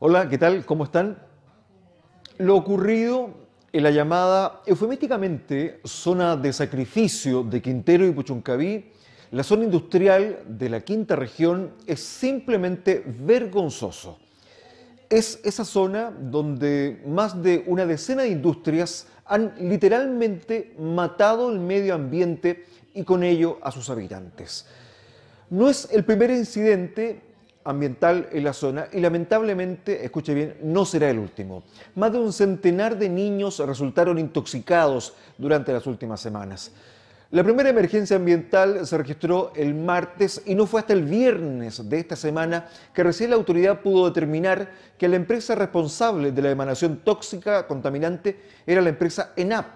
Hola, ¿qué tal? ¿Cómo están? Lo ocurrido en la llamada eufemísticamente zona de sacrificio de Quintero y Puchuncaví, la zona industrial de la quinta región, es simplemente vergonzoso. Es esa zona donde más de una decena de industrias han literalmente matado el medio ambiente y con ello a sus habitantes. No es el primer incidente ambiental en la zona y lamentablemente, escuche bien, no será el último. Más de un centenar de niños resultaron intoxicados durante las últimas semanas. La primera emergencia ambiental se registró el martes y no fue hasta el viernes de esta semana que recién la autoridad pudo determinar que la empresa responsable de la emanación tóxica contaminante era la empresa ENAP.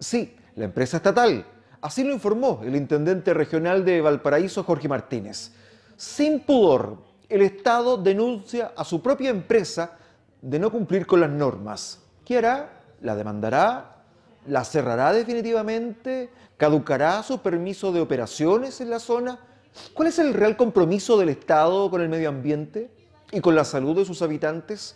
Sí, la empresa estatal Así lo informó el intendente regional de Valparaíso, Jorge Martínez. Sin pudor, el Estado denuncia a su propia empresa de no cumplir con las normas. ¿Qué hará? ¿La demandará? ¿La cerrará definitivamente? ¿Caducará su permiso de operaciones en la zona? ¿Cuál es el real compromiso del Estado con el medio ambiente y con la salud de sus habitantes?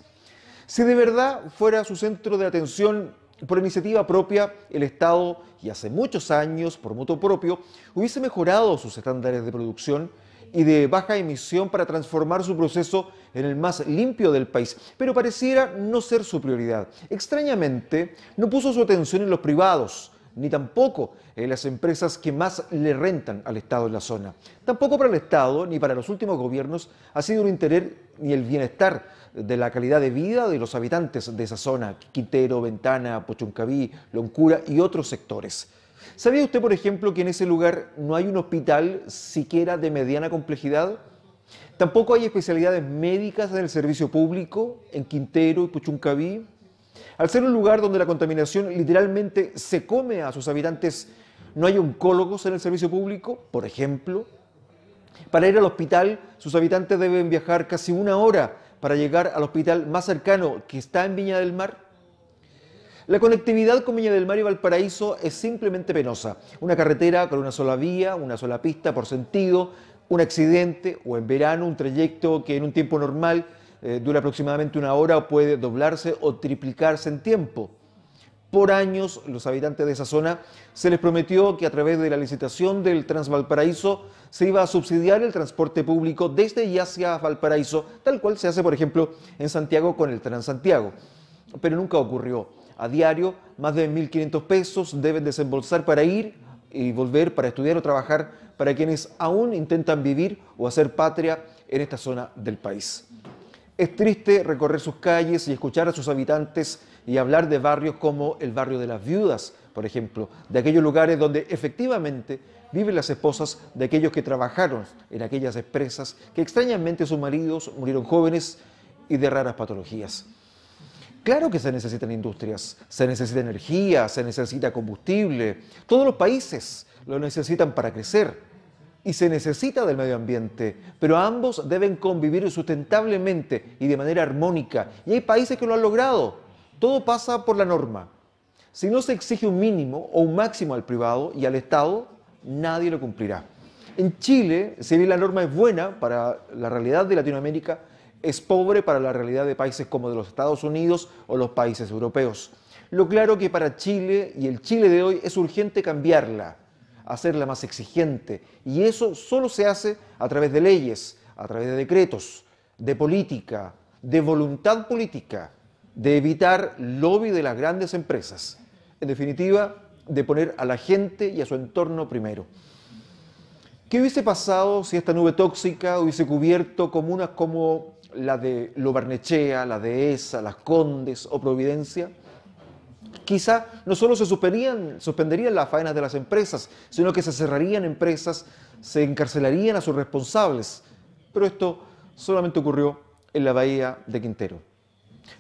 Si de verdad fuera su centro de atención por iniciativa propia, el Estado, y hace muchos años por mutuo propio, hubiese mejorado sus estándares de producción y de baja emisión para transformar su proceso en el más limpio del país, pero pareciera no ser su prioridad. Extrañamente, no puso su atención en los privados, ni tampoco en eh, las empresas que más le rentan al Estado en la zona. Tampoco para el Estado ni para los últimos gobiernos ha sido un interés ni el bienestar de la calidad de vida de los habitantes de esa zona, Quintero, Ventana, Pochuncaví, Loncura y otros sectores. ¿Sabía usted, por ejemplo, que en ese lugar no hay un hospital siquiera de mediana complejidad? Tampoco hay especialidades médicas del servicio público en Quintero y Puchuncaví. Al ser un lugar donde la contaminación literalmente se come a sus habitantes, ¿no hay oncólogos en el servicio público, por ejemplo? Para ir al hospital, sus habitantes deben viajar casi una hora para llegar al hospital más cercano, que está en Viña del Mar. La conectividad con Viña del Mar y Valparaíso es simplemente penosa. Una carretera con una sola vía, una sola pista por sentido, un accidente o en verano un trayecto que en un tiempo normal eh, dura aproximadamente una hora, o puede doblarse o triplicarse en tiempo. Por años, los habitantes de esa zona se les prometió que a través de la licitación del Transvalparaíso se iba a subsidiar el transporte público desde y hacia Valparaíso, tal cual se hace, por ejemplo, en Santiago con el Transantiago. Pero nunca ocurrió. A diario, más de 1.500 pesos deben desembolsar para ir y volver, para estudiar o trabajar, para quienes aún intentan vivir o hacer patria en esta zona del país. Es triste recorrer sus calles y escuchar a sus habitantes y hablar de barrios como el barrio de las viudas, por ejemplo, de aquellos lugares donde efectivamente viven las esposas de aquellos que trabajaron en aquellas empresas, que extrañamente sus maridos murieron jóvenes y de raras patologías. Claro que se necesitan industrias, se necesita energía, se necesita combustible. Todos los países lo necesitan para crecer y se necesita del medio ambiente, pero ambos deben convivir sustentablemente y de manera armónica, y hay países que lo han logrado. Todo pasa por la norma. Si no se exige un mínimo o un máximo al privado y al Estado, nadie lo cumplirá. En Chile, si bien la norma es buena para la realidad de Latinoamérica, es pobre para la realidad de países como de los Estados Unidos o los países europeos. Lo claro que para Chile y el Chile de hoy es urgente cambiarla hacerla más exigente. Y eso solo se hace a través de leyes, a través de decretos, de política, de voluntad política, de evitar lobby de las grandes empresas. En definitiva, de poner a la gente y a su entorno primero. ¿Qué hubiese pasado si esta nube tóxica hubiese cubierto comunas como la de Lobarnechea, la de ESA, las Condes o Providencia? Quizá no solo se suspenderían, las faenas de las empresas, sino que se cerrarían empresas, se encarcelarían a sus responsables. Pero esto solamente ocurrió en la bahía de Quintero.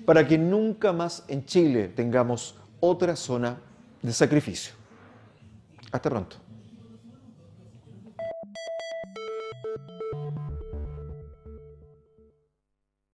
Para que nunca más en Chile tengamos otra zona de sacrificio. Hasta pronto.